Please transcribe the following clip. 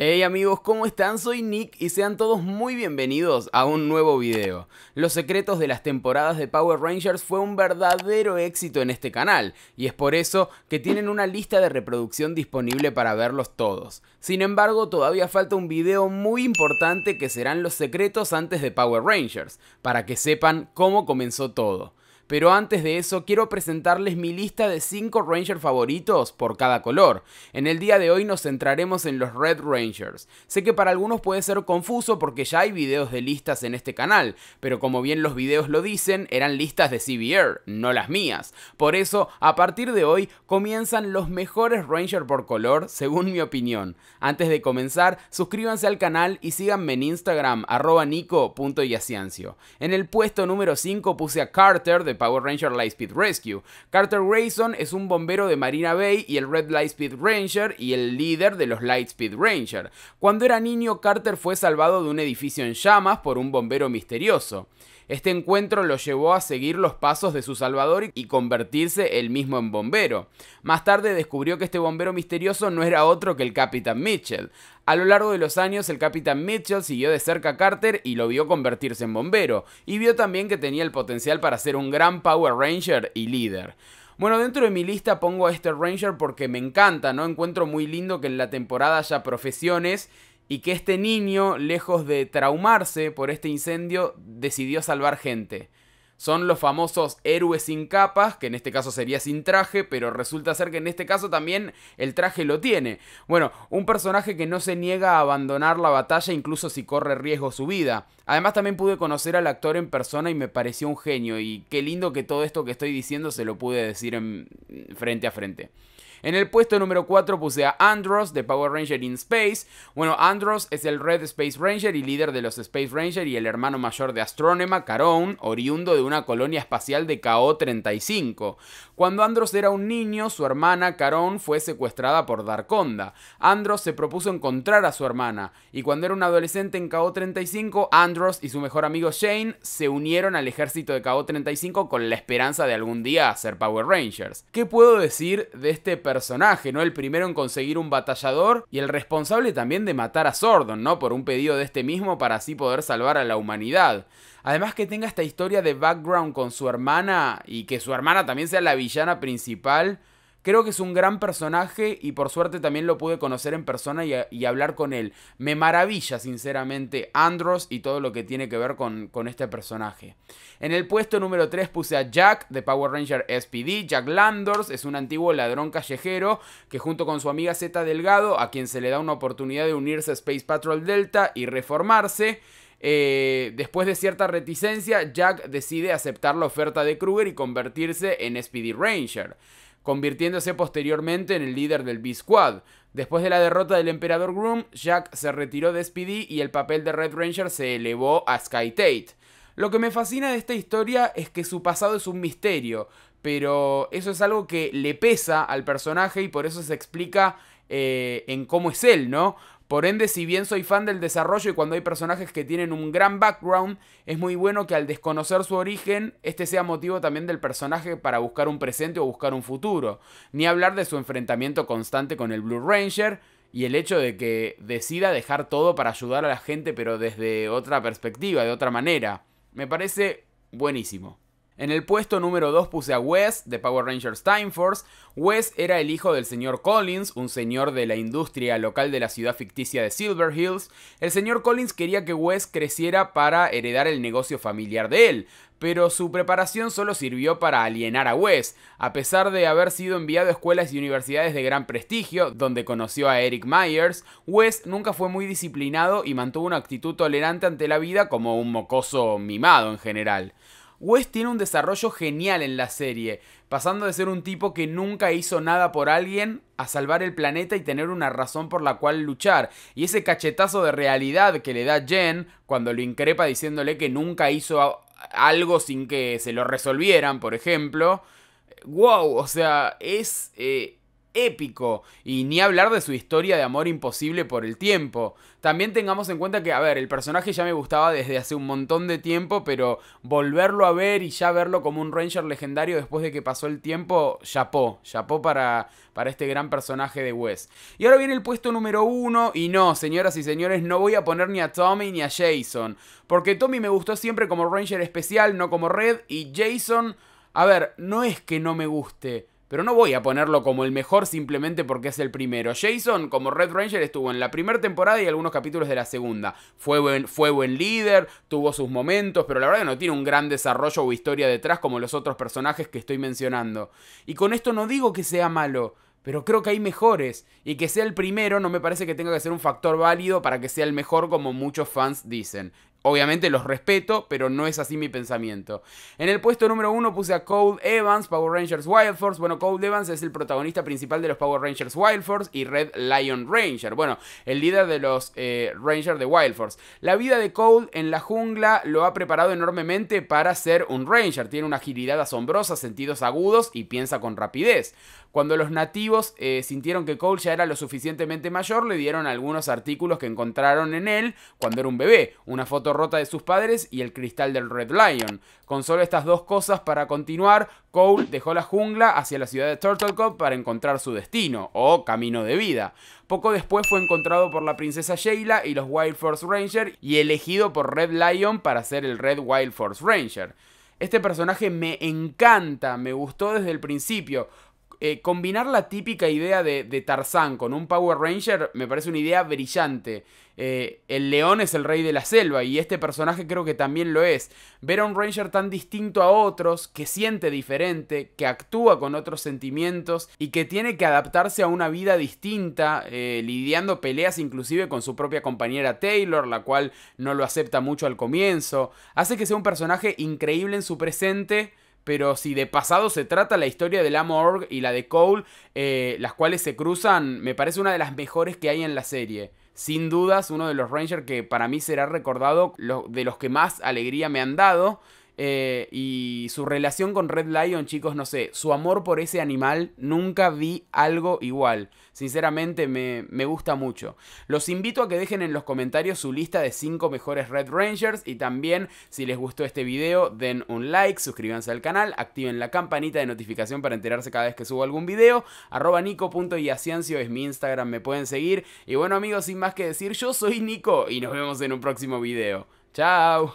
Hey amigos, ¿cómo están? Soy Nick y sean todos muy bienvenidos a un nuevo video. Los secretos de las temporadas de Power Rangers fue un verdadero éxito en este canal y es por eso que tienen una lista de reproducción disponible para verlos todos. Sin embargo, todavía falta un video muy importante que serán los secretos antes de Power Rangers, para que sepan cómo comenzó todo. Pero antes de eso, quiero presentarles mi lista de 5 Rangers favoritos por cada color. En el día de hoy nos centraremos en los Red Rangers. Sé que para algunos puede ser confuso porque ya hay videos de listas en este canal, pero como bien los videos lo dicen, eran listas de CBR, no las mías. Por eso, a partir de hoy, comienzan los mejores Rangers por color, según mi opinión. Antes de comenzar, suscríbanse al canal y síganme en Instagram, arroba nico.yaciancio. En el puesto número 5 puse a Carter de Power Ranger Lightspeed Rescue. Carter Grayson es un bombero de Marina Bay y el Red Lightspeed Ranger y el líder de los Lightspeed Ranger. Cuando era niño, Carter fue salvado de un edificio en llamas por un bombero misterioso. Este encuentro lo llevó a seguir los pasos de su salvador y convertirse él mismo en bombero. Más tarde descubrió que este bombero misterioso no era otro que el Capitán Mitchell. A lo largo de los años, el Capitán Mitchell siguió de cerca a Carter y lo vio convertirse en bombero, y vio también que tenía el potencial para ser un gran Power Ranger y líder. Bueno, dentro de mi lista pongo a este Ranger porque me encanta, ¿no? Encuentro muy lindo que en la temporada haya profesiones y que este niño, lejos de traumarse por este incendio, decidió salvar gente. Son los famosos héroes sin capas, que en este caso sería sin traje, pero resulta ser que en este caso también el traje lo tiene. Bueno, un personaje que no se niega a abandonar la batalla incluso si corre riesgo su vida. Además también pude conocer al actor en persona y me pareció un genio, y qué lindo que todo esto que estoy diciendo se lo pude decir en... frente a frente. En el puesto número 4 puse a Andros de Power Ranger in Space. Bueno, Andros es el Red Space Ranger y líder de los Space Rangers y el hermano mayor de Astrónema, Caron, oriundo de una colonia espacial de KO-35. Cuando Andros era un niño, su hermana Caron fue secuestrada por Darkonda. Andros se propuso encontrar a su hermana y cuando era un adolescente en KO-35, Andros y su mejor amigo Shane se unieron al ejército de KO-35 con la esperanza de algún día ser Power Rangers. ¿Qué puedo decir de este personaje? personaje, ¿no? El primero en conseguir un batallador y el responsable también de matar a Sordon, ¿no? Por un pedido de este mismo para así poder salvar a la humanidad. Además que tenga esta historia de background con su hermana y que su hermana también sea la villana principal Creo que es un gran personaje y por suerte también lo pude conocer en persona y, hablar con él. Me maravilla sinceramente Andros y todo lo que tiene que ver con, este personaje. En el puesto número 3 puse a Jack de Power Ranger SPD. Jack Landors es un antiguo ladrón callejero que junto con su amiga Zeta Delgado, a quien se le da una oportunidad de unirse a Space Patrol Delta y reformarse, eh, después de cierta reticencia, Jack decide aceptar la oferta de Kruger y convertirse en SPD Ranger convirtiéndose posteriormente en el líder del B-Squad. Después de la derrota del Emperador Groom, Jack se retiró de Speedy y el papel de Red Ranger se elevó a Sky Tate. Lo que me fascina de esta historia es que su pasado es un misterio, pero eso es algo que le pesa al personaje y por eso se explica eh, en cómo es él, ¿no? Por ende, si bien soy fan del desarrollo y cuando hay personajes que tienen un gran background, es muy bueno que al desconocer su origen, este sea motivo también del personaje para buscar un presente o buscar un futuro. Ni hablar de su enfrentamiento constante con el Blue Ranger y el hecho de que decida dejar todo para ayudar a la gente, pero desde otra perspectiva, de otra manera. Me parece buenísimo. En el puesto número 2 puse a Wes de Power Rangers Time Force. Wes era el hijo del señor Collins, un señor de la industria local de la ciudad ficticia de Silver Hills. El señor Collins quería que Wes creciera para heredar el negocio familiar de él, pero su preparación solo sirvió para alienar a Wes, a pesar de haber sido enviado a escuelas y universidades de gran prestigio, donde conoció a Eric Myers, Wes nunca fue muy disciplinado y mantuvo una actitud tolerante ante la vida como un mocoso mimado en general. Wes tiene un desarrollo genial en la serie, pasando de ser un tipo que nunca hizo nada por alguien a salvar el planeta y tener una razón por la cual luchar. Y ese cachetazo de realidad que le da Jen cuando lo increpa diciéndole que nunca hizo algo sin que se lo resolvieran, por ejemplo. ¡Wow! O sea, es... Eh, épico y ni hablar de su historia de amor imposible por el tiempo. También tengamos en cuenta que, a ver, el personaje ya me gustaba desde hace un montón de tiempo, pero volverlo a ver y ya verlo como un Ranger legendario después de que pasó el tiempo, chapó, chapó para, para este gran personaje de Wes. Y ahora viene el puesto número uno, y no, señoras y señores, no voy a poner ni a Tommy ni a Jason, porque Tommy me gustó siempre como Ranger especial, no como Red, y Jason, a ver, no es que no me guste pero no voy a ponerlo como el mejor simplemente porque es el primero. Jason, como Red Ranger, estuvo en la primera temporada y algunos capítulos de la segunda. Fue buen, buen líder, tuvo sus momentos, pero la verdad que no tiene un gran desarrollo o historia detrás como los otros personajes que estoy mencionando. Y con esto no digo que sea malo, pero creo que hay mejores. Y que sea el primero no me parece que tenga que ser un factor válido para que sea el mejor como muchos fans dicen. Obviamente los respeto, pero no es así mi pensamiento. En el puesto número uno puse a Cole Evans, Power Rangers Wild Force. Bueno, Cole Evans es el protagonista principal de los Power Rangers Wild Force y Red Lion Ranger. Bueno, el líder de los eh, Rangers de Wild Force. La vida de Cole en la jungla lo ha preparado enormemente para ser un Ranger. Tiene una agilidad asombrosa, sentidos agudos y piensa con rapidez. Cuando los nativos eh, sintieron que Cole ya era lo suficientemente mayor, le dieron algunos artículos que encontraron en él cuando era un bebé. Una foto rota de sus padres y el cristal del Red Lion. Con solo estas dos cosas para continuar, Cole dejó la jungla hacia la ciudad de Turtle Cove para encontrar su destino, o camino de vida. Poco después fue encontrado por la princesa Sheila y los Wild Force Ranger y elegido por Red Lion para ser el Red Wild Force Ranger. Este personaje me encanta, me gustó desde el principio. Eh, combinar la típica idea de, Tarzán con un Power Ranger me parece una idea brillante. Eh, el león es el rey de la selva y este personaje creo que también lo es. Ver a un Ranger tan distinto a otros, que siente diferente, que actúa con otros sentimientos y que tiene que adaptarse a una vida distinta, eh, lidiando peleas inclusive con su propia compañera Taylor, la cual no lo acepta mucho al comienzo, hace que sea un personaje increíble en su presente pero si de pasado se trata la historia de la Morgue y la de Cole, eh, las cuales se cruzan, me parece una de las mejores que hay en la serie. Sin dudas, uno de los Rangers que para mí será recordado, de los que más alegría me han dado. Eh, y su relación con Red Lion, chicos, no sé, su amor por ese animal, nunca vi algo igual. Sinceramente me, me gusta mucho. Los invito a que dejen en los comentarios su lista de 5 mejores Red Rangers y también si les gustó este video den un like, suscríbanse al canal, activen la campanita de notificación para enterarse cada vez que subo algún video. Arroba es mi Instagram, me pueden seguir. Y bueno amigos, sin más que decir, yo soy Nico y nos vemos en un próximo video. ¡Chao!